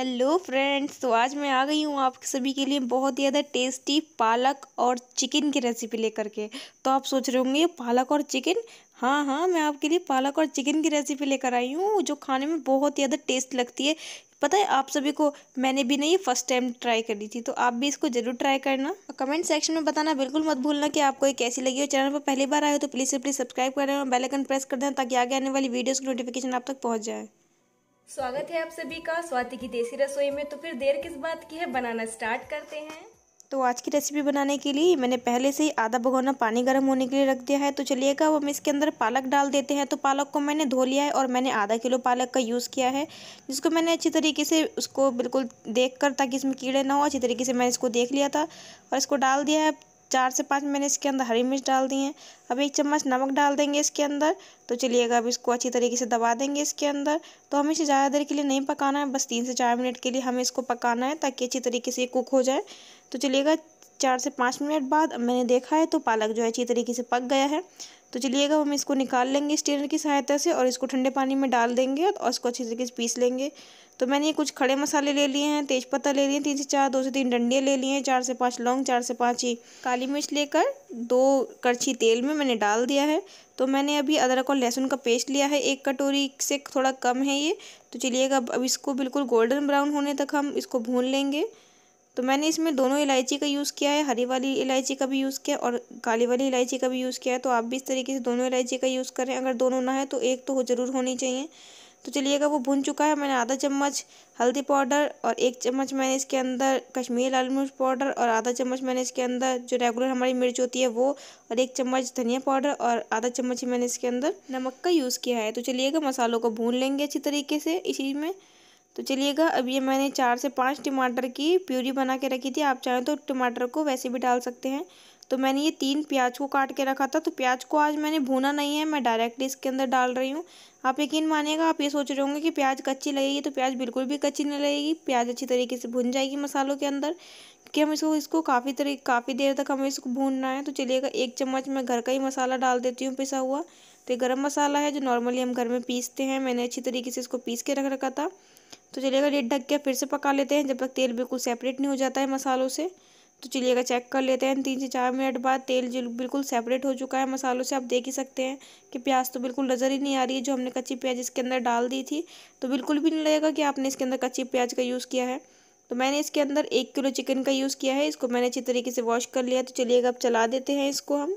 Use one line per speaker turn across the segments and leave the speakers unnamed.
hello friends तो आज मैं आ गई हूँ आप सभी के लिए बहुत ही ज़्यादा टेस्टी पालक और चिकन की रेसिपी लेकर के तो आप सोच रहे होंगे पालक और चिकन हाँ हाँ मैं आपके लिए पालक और चिकन की रेसिपी लेकर आई हूँ जो खाने में बहुत ही ज़्यादा टेस्ट लगती है पता है आप सभी को मैंने भी नहीं फर्स्ट टाइम ट्राई करी थी तो आप भी इसको जरूर ट्राई करना कमेंट सेक्शन में बताना बिल्कुल मत भूलना कि आपको ये कैसी लगी और चैनल पर पहली बार आए हो तो प्लीज़ प्लीज़ सब्सक्राइब करें और बेल आइकन प्रेस कर दें ताकि आगे आने वाली वीडियोस की नोटिफिकेशन आप तक पहुंच जाए स्वागत है आप सभी का स्वाति की देसी रसोई में तो फिर देर किस बात की है बनाना स्टार्ट करते हैं तो आज की रेसिपी बनाने के लिए मैंने पहले से ही आधा भगोना पानी गर्म होने के लिए रख दिया है तो चलिएगा अब हम इसके अंदर पालक डाल देते हैं तो पालक को मैंने धो लिया है और मैंने आधा किलो पालक का यूज़ किया है जिसको मैंने अच्छी तरीके से उसको बिल्कुल देख कर ताकि इसमें कीड़े ना हो अच्छी तरीके से मैंने इसको देख लिया था और इसको डाल दिया है चार से पाँच मैंने इसके अंदर हरी मिर्च डाल दी हैं अब एक चम्मच नमक डाल देंगे इसके अंदर तो चलिएगा अब इसको अच्छी तरीके से दबा देंगे इसके अंदर तो हमें इसे ज़्यादा देर के लिए नहीं पकाना है बस तीन से चार मिनट के लिए हमें इसको पकाना है ताकि अच्छी तरीके से ये कुक हो जाए तो चलिएगा चार से पाँच मिनट बाद मैंने देखा है तो पालक जो है अच्छी तरीके से पक गया है तो चलिएगा हम इसको निकाल लेंगे स्टेनर की सहायता से और इसको ठंडे पानी में डाल देंगे और इसको अच्छी तरीके से पीस लेंगे तो मैंने ये कुछ खड़े मसाले ले लिए हैं तेज़पत्ता ले लिए तीन से चार दो से तीन डंडियाँ ले लिए हैं चार से पाँच लौंग चार से पाँच ही काली मिर्च लेकर दो करछी तेल में मैंने डाल दिया है तो मैंने अभी अदरक और लहसुन का पेस्ट लिया है एक कटोरी से थोड़ा कम है ये तो चलिएगा अब इसको बिल्कुल गोल्डन ब्राउन होने तक हम इसको भून लेंगे तो मैंने इसमें दोनों इलायची का यूज़ किया है हरी वाली इलायची का भी यूज़ किया और काली वाली इलायची का भी यूज़ किया है तो आप भी इस तरीके से दोनों इलायची का यूज़ करें अगर दोनों ना है तो एक तो हो ज़रूर होनी चाहिए तो चलिएगा वो भुन चुका है मैंने आधा चम्मच हल्दी पाउडर और एक चम्मच मैंने इसके अंदर कश्मीरी लाल मिर्च पाउडर और आधा चम्मच मैंने इसके अंदर जो रेगुलर हमारी मिर्च होती है वो और एक चम्मच धनिया पाउडर और आधा चम्मच ही मैंने इसके अंदर नमक का यूज़ किया है तो चलिएगा मसालों को भून लेंगे अच्छी तरीके से इसी में तो चलिएगा अब ये मैंने चार से पाँच टमाटर की प्यूरी बना के रखी थी आप चाहें तो टमाटर को वैसे भी डाल सकते हैं तो मैंने ये तीन प्याज को काट के रखा था तो प्याज को आज मैंने भूना नहीं है मैं डायरेक्टली इसके अंदर डाल रही हूँ आप यकीन मानिएगा आप ये सोच रहे होंगे कि प्याज कच्ची लगेगी तो प्याज बिल्कुल भी कच्ची नहीं लगेगी प्याज अच्छी तरीके से भुन जाएगी मसालों के अंदर क्योंकि हम इसको इसको काफ़ी तरीके काफ़ी देर तक हमें इसको भूनना है तो चलिएगा एक चम्मच मैं घर का ही मसाला डाल देती हूँ पिसा हुआ तो ये गर्म मसाला है जो नॉर्मली हम घर में पीसते हैं मैंने अच्छी तरीके से इसको पीस के रख रखा था तो चलिएगा लेट ढक के फिर से पका लेते हैं जब तक तेल बिल्कुल सेपरेट नहीं हो जाता है मसालों से तो चलिएगा चेक कर लेते हैं तीन से चार मिनट बाद तेल जो बिल्कुल सेपरेट हो चुका है मसालों से आप देख ही सकते हैं कि प्याज तो बिल्कुल नज़र ही नहीं आ रही है जो हमने कच्ची प्याज इसके अंदर डाल दी थी तो बिल्कुल भी नहीं लगेगा कि आपने इसके अंदर कच्ची प्याज का यूज़ किया है तो मैंने इसके अंदर एक किलो चिकन का यूज़ किया है इसको मैंने अच्छी तरीके से वॉश कर लिया तो चलिएगा अब चला देते हैं इसको हम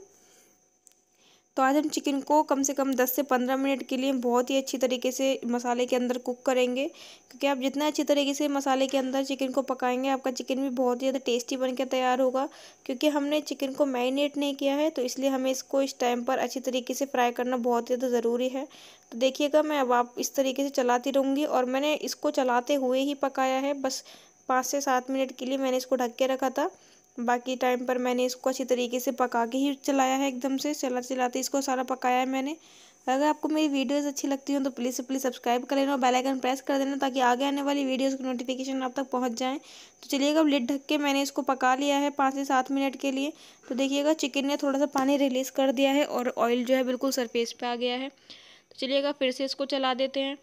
तो आज हम चिकन को कम से कम 10 से 15 मिनट के लिए बहुत ही अच्छी तरीके से मसाले के अंदर कुक करेंगे क्योंकि आप जितना अच्छी तरीके से मसाले के अंदर चिकन को पकाएंगे आपका चिकन भी बहुत ही ज़्यादा टेस्टी बन के तैयार होगा क्योंकि हमने चिकन को मैरिनेट नहीं किया है तो इसलिए हमें इसको इस टाइम पर अच्छी तरीके से फ्राई करना बहुत ज़्यादा ज़रूरी है तो देखिएगा मैं अब आप इस तरीके से चलाती रहूँगी और मैंने इसको चलाते हुए ही पकाया है बस पाँच से सात मिनट के लिए मैंने इसको ढक के रखा था बाकी टाइम पर मैंने इसको अच्छी तरीके से पका के ही चलाया है एकदम से चला चलाते इसको सारा पकाया है मैंने अगर आपको मेरी वीडियोस अच्छी लगती हों तो प्लीज़ प्लीज़ सब्सक्राइब कर लेना और बेल आइकन प्रेस कर देना ताकि आगे आने वाली वीडियोस की नोटिफिकेशन आप तक पहुंच जाएं तो चलिएगा अब लिड ढक के मैंने इसको पका लिया है पाँच से सात मिनट के लिए तो देखिएगा चिकन ने थोड़ा सा पानी रिलीज़ कर दिया है और ऑयल जो है बिल्कुल सरफेस पर आ गया है तो चलिएगा फिर से इसको चला देते हैं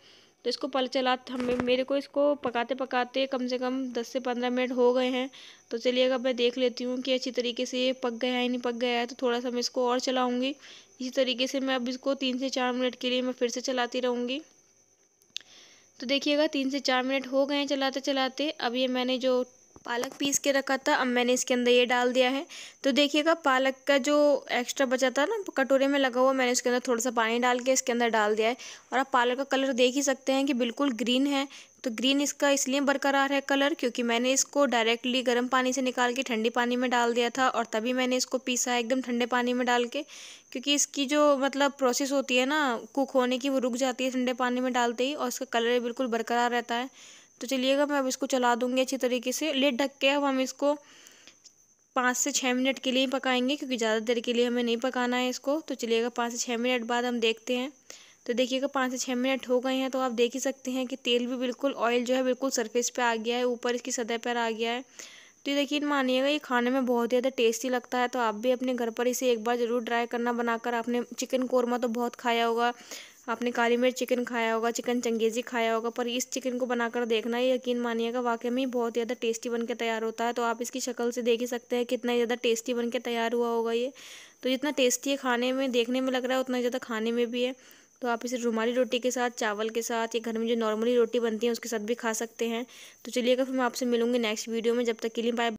तो इसको चला हम मेरे को इसको पकाते पकाते कम से कम 10 से 15 मिनट हो गए हैं तो चलिए अगर मैं देख लेती हूँ कि अच्छी तरीके से ये पक गया है नहीं पक गया है तो थोड़ा सा मैं इसको और चलाऊँगी इसी तरीके से मैं अब इसको तीन से चार मिनट के लिए मैं फिर से चलाती रहूँगी तो देखिएगा तीन से चार मिनट हो गए हैं चलाते चलाते अब ये मैंने जो पालक पीस के रखा था अब मैंने इसके अंदर ये डाल दिया है तो देखिएगा पालक का जो एक्स्ट्रा बचा था ना कटोरे में लगा हुआ मैंने इसके अंदर थोड़ा सा पानी डाल के इसके अंदर डाल दिया है और आप पालक का कलर देख ही सकते हैं कि बिल्कुल ग्रीन है तो ग्रीन इसका इसलिए बरकरार है कलर क्योंकि मैंने इसको डायरेक्टली गर्म पानी से निकाल के ठंडे पानी में डाल दिया था और तभी मैंने इसको पीसा है एकदम ठंडे पानी में डाल के क्योंकि इसकी जो मतलब प्रोसेस होती है ना कुक होने की वो रुक जाती है ठंडे पानी में डालते ही और इसका कलर बिल्कुल बरकरार रहता है तो चलिएगा मैं अब इसको चला दूँगी अच्छी तरीके से लेट ढक के अब हम इसको पाँच से छः मिनट के लिए ही पकाएंगे क्योंकि ज़्यादा देर के लिए हमें नहीं पकाना है इसको तो चलिएगा पाँच से छः मिनट बाद हम देखते हैं तो देखिएगा पाँच से छः मिनट हो गए हैं तो आप देख ही सकते हैं कि तेल भी बिल्कुल ऑयल जो है बिल्कुल सरफेस पे आ गया है ऊपर इसकी सतह पर आ गया है तो ये यकीन मानिएगा ये खाने में बहुत ज़्यादा टेस्टी लगता है तो आप भी अपने घर पर इसे एक बार ज़रूर ट्राई करना बनाकर आपने चिकन कौरमा तो बहुत खाया होगा आपने काली मिर्च चिकन खाया होगा चिकन चंगेज़ी खाया होगा पर इस चिकन को बनाकर देखना ये यकीन मानिएगा वाकई में बहुत ज़्यादा टेस्टी बन के तैयार होता है तो आप इसकी शक्ल से देख ही सकते हैं कितना ज़्यादा टेस्टी बन के तैयार हुआ होगा ये तो जितना टेस्टी है खाने में देखने में लग रहा है उतना ज़्यादा खाने में भी है तो आप इसे रुमाली रोटी के साथ चावल के साथ या घर में जो नॉर्मली रोटी बनती है उसके साथ भी खा सकते हैं तो चलिएगा फिर मैं आपसे मिलूंगी नेक्स्ट वीडियो में जब तक के लिए बाय